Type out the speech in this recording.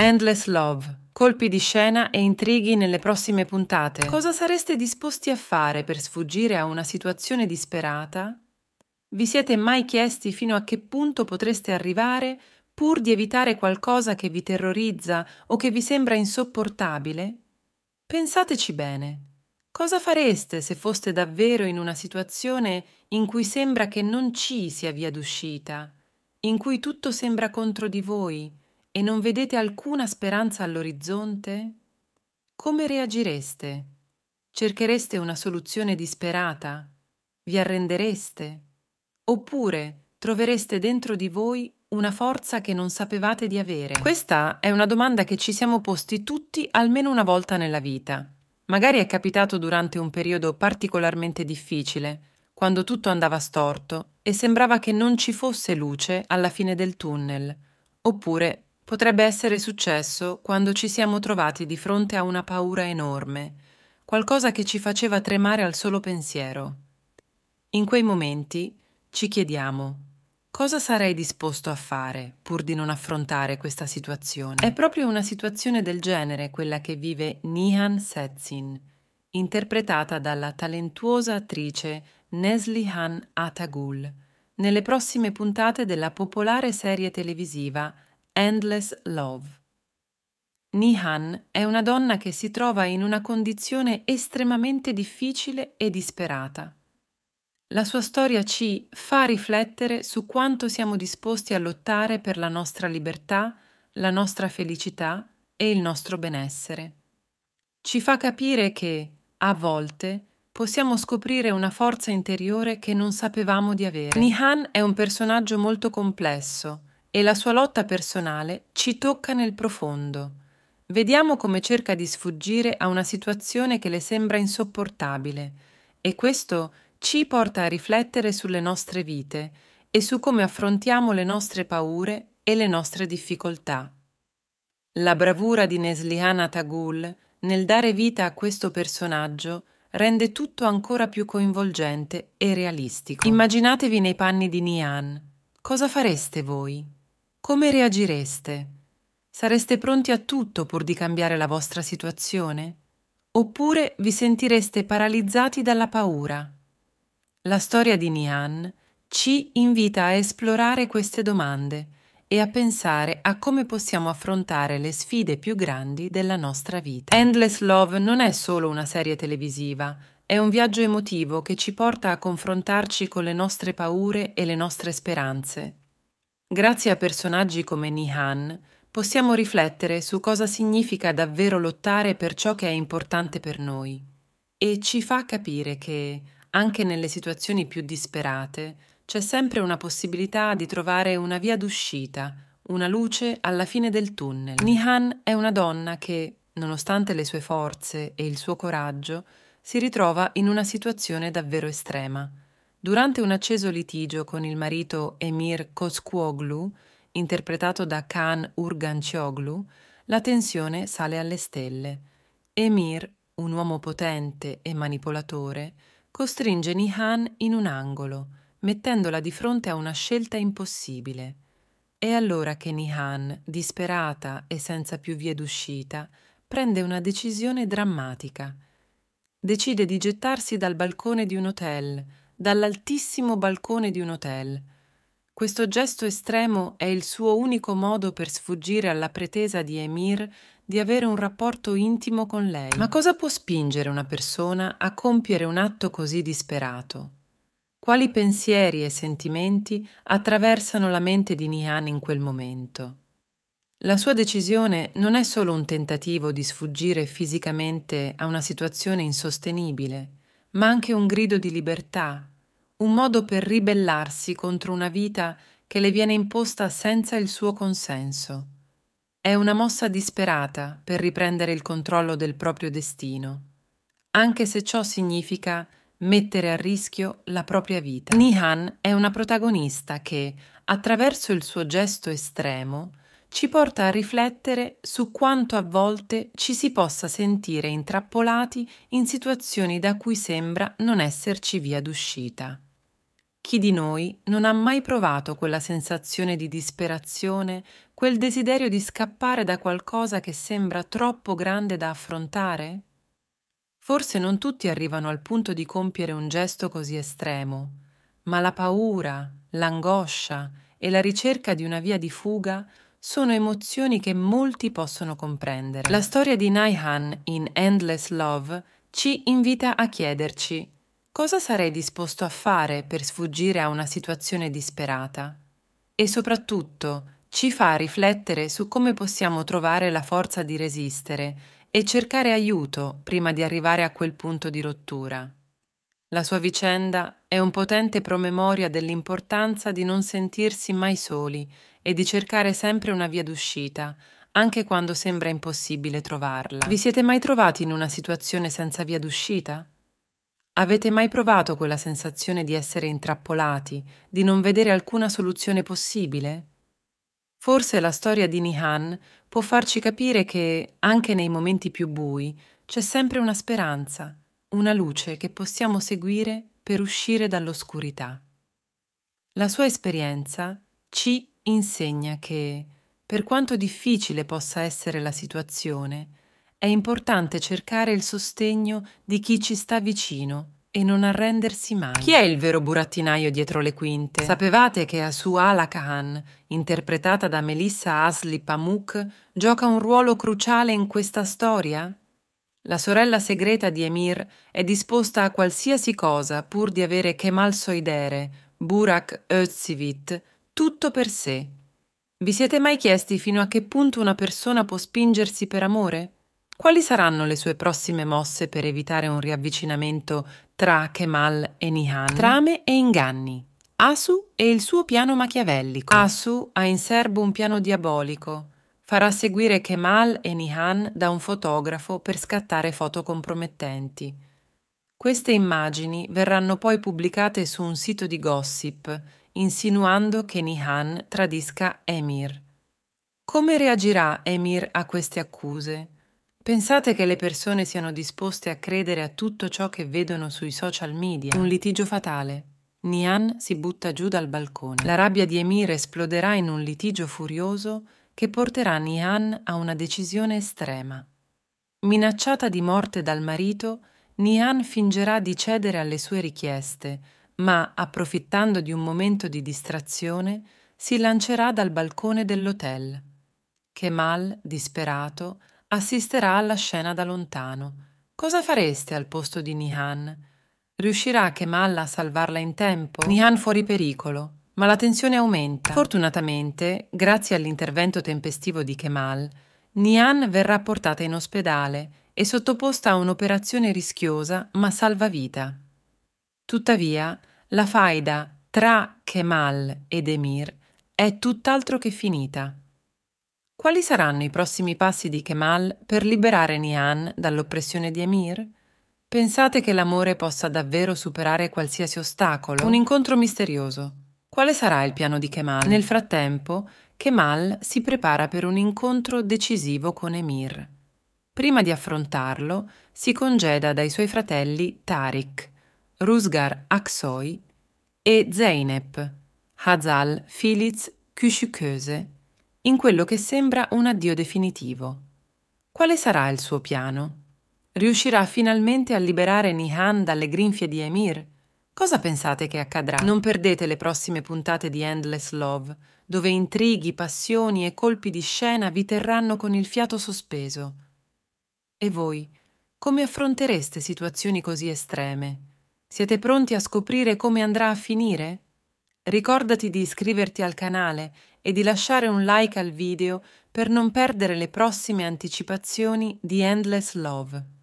Endless Love. Colpi di scena e intrighi nelle prossime puntate. Cosa sareste disposti a fare per sfuggire a una situazione disperata? Vi siete mai chiesti fino a che punto potreste arrivare pur di evitare qualcosa che vi terrorizza o che vi sembra insopportabile? Pensateci bene. Cosa fareste se foste davvero in una situazione in cui sembra che non ci sia via d'uscita, in cui tutto sembra contro di voi? e non vedete alcuna speranza all'orizzonte? Come reagireste? Cerchereste una soluzione disperata? Vi arrendereste? Oppure trovereste dentro di voi una forza che non sapevate di avere? Questa è una domanda che ci siamo posti tutti almeno una volta nella vita. Magari è capitato durante un periodo particolarmente difficile, quando tutto andava storto e sembrava che non ci fosse luce alla fine del tunnel, oppure Potrebbe essere successo quando ci siamo trovati di fronte a una paura enorme, qualcosa che ci faceva tremare al solo pensiero. In quei momenti ci chiediamo cosa sarei disposto a fare pur di non affrontare questa situazione. È proprio una situazione del genere quella che vive Nihan Setzin, interpretata dalla talentuosa attrice Neslihan Atagul nelle prossime puntate della popolare serie televisiva Endless Love. Nihan è una donna che si trova in una condizione estremamente difficile e disperata. La sua storia ci fa riflettere su quanto siamo disposti a lottare per la nostra libertà, la nostra felicità e il nostro benessere. Ci fa capire che, a volte, possiamo scoprire una forza interiore che non sapevamo di avere. Nihan è un personaggio molto complesso, e la sua lotta personale ci tocca nel profondo. Vediamo come cerca di sfuggire a una situazione che le sembra insopportabile e questo ci porta a riflettere sulle nostre vite e su come affrontiamo le nostre paure e le nostre difficoltà. La bravura di Nesliana Tagul nel dare vita a questo personaggio rende tutto ancora più coinvolgente e realistico. Immaginatevi nei panni di Nian. Cosa fareste voi? come reagireste? Sareste pronti a tutto pur di cambiare la vostra situazione? Oppure vi sentireste paralizzati dalla paura? La storia di Nian ci invita a esplorare queste domande e a pensare a come possiamo affrontare le sfide più grandi della nostra vita. Endless Love non è solo una serie televisiva, è un viaggio emotivo che ci porta a confrontarci con le nostre paure e le nostre speranze, Grazie a personaggi come Nihan possiamo riflettere su cosa significa davvero lottare per ciò che è importante per noi e ci fa capire che, anche nelle situazioni più disperate, c'è sempre una possibilità di trovare una via d'uscita, una luce alla fine del tunnel. Nihan è una donna che, nonostante le sue forze e il suo coraggio, si ritrova in una situazione davvero estrema. Durante un acceso litigio con il marito Emir Koskuoglu, interpretato da Khan Urgancioglu, la tensione sale alle stelle. Emir, un uomo potente e manipolatore, costringe Nihan in un angolo, mettendola di fronte a una scelta impossibile. È allora che Nihan, disperata e senza più vie d'uscita, prende una decisione drammatica. Decide di gettarsi dal balcone di un hotel, dall'altissimo balcone di un hotel. Questo gesto estremo è il suo unico modo per sfuggire alla pretesa di Emir di avere un rapporto intimo con lei. Ma cosa può spingere una persona a compiere un atto così disperato? Quali pensieri e sentimenti attraversano la mente di Nihan in quel momento? La sua decisione non è solo un tentativo di sfuggire fisicamente a una situazione insostenibile, ma anche un grido di libertà, un modo per ribellarsi contro una vita che le viene imposta senza il suo consenso. È una mossa disperata per riprendere il controllo del proprio destino, anche se ciò significa mettere a rischio la propria vita. Nihan è una protagonista che, attraverso il suo gesto estremo, ci porta a riflettere su quanto a volte ci si possa sentire intrappolati in situazioni da cui sembra non esserci via d'uscita. Chi di noi non ha mai provato quella sensazione di disperazione, quel desiderio di scappare da qualcosa che sembra troppo grande da affrontare? Forse non tutti arrivano al punto di compiere un gesto così estremo, ma la paura, l'angoscia e la ricerca di una via di fuga sono emozioni che molti possono comprendere. La storia di Naihan in Endless Love ci invita a chiederci cosa sarei disposto a fare per sfuggire a una situazione disperata e soprattutto ci fa riflettere su come possiamo trovare la forza di resistere e cercare aiuto prima di arrivare a quel punto di rottura. La sua vicenda è un potente promemoria dell'importanza di non sentirsi mai soli e di cercare sempre una via d'uscita, anche quando sembra impossibile trovarla. Vi siete mai trovati in una situazione senza via d'uscita? Avete mai provato quella sensazione di essere intrappolati, di non vedere alcuna soluzione possibile? Forse la storia di Nihan può farci capire che, anche nei momenti più bui, c'è sempre una speranza, una luce che possiamo seguire per uscire dall'oscurità. La sua esperienza ci insegna che, per quanto difficile possa essere la situazione, è importante cercare il sostegno di chi ci sta vicino e non arrendersi mai. Chi è il vero burattinaio dietro le quinte? Sapevate che Asu Ala Khan, interpretata da Melissa Asli Pamuk, gioca un ruolo cruciale in questa storia? La sorella segreta di Emir è disposta a qualsiasi cosa pur di avere Kemal Soidere, Burak Özivit, tutto per sé. Vi siete mai chiesti fino a che punto una persona può spingersi per amore? Quali saranno le sue prossime mosse per evitare un riavvicinamento tra Kemal e Nihan? Trame e inganni. Asu e il suo piano machiavellico. Asu ha in serbo un piano diabolico. Farà seguire Kemal e Nihan da un fotografo per scattare foto compromettenti. Queste immagini verranno poi pubblicate su un sito di gossip insinuando che Nihan tradisca Emir. Come reagirà Emir a queste accuse? Pensate che le persone siano disposte a credere a tutto ciò che vedono sui social media? Un litigio fatale. Nihan si butta giù dal balcone. La rabbia di Emir esploderà in un litigio furioso che porterà Nihan a una decisione estrema. Minacciata di morte dal marito, Nihan fingerà di cedere alle sue richieste, ma approfittando di un momento di distrazione si lancerà dal balcone dell'hotel. Kemal, disperato, assisterà alla scena da lontano. Cosa fareste al posto di Nihan? Riuscirà Kemal a salvarla in tempo? Nihan fuori pericolo, ma la tensione aumenta. Fortunatamente, grazie all'intervento tempestivo di Kemal, Nihan verrà portata in ospedale e sottoposta a un'operazione rischiosa ma salvavita. Tuttavia, la faida tra Kemal ed Emir è tutt'altro che finita. Quali saranno i prossimi passi di Kemal per liberare Nian dall'oppressione di Emir? Pensate che l'amore possa davvero superare qualsiasi ostacolo? Un incontro misterioso. Quale sarà il piano di Kemal? Nel frattempo, Kemal si prepara per un incontro decisivo con Emir. Prima di affrontarlo, si congeda dai suoi fratelli Tariq, Ruzgar Aksoy e Zeynep Hazal Filiz Küşüköse in quello che sembra un addio definitivo. Quale sarà il suo piano? Riuscirà finalmente a liberare Nihan dalle grinfie di Emir? Cosa pensate che accadrà? Non perdete le prossime puntate di Endless Love, dove intrighi, passioni e colpi di scena vi terranno con il fiato sospeso. E voi, come affrontereste situazioni così estreme? Siete pronti a scoprire come andrà a finire? Ricordati di iscriverti al canale e di lasciare un like al video per non perdere le prossime anticipazioni di Endless Love.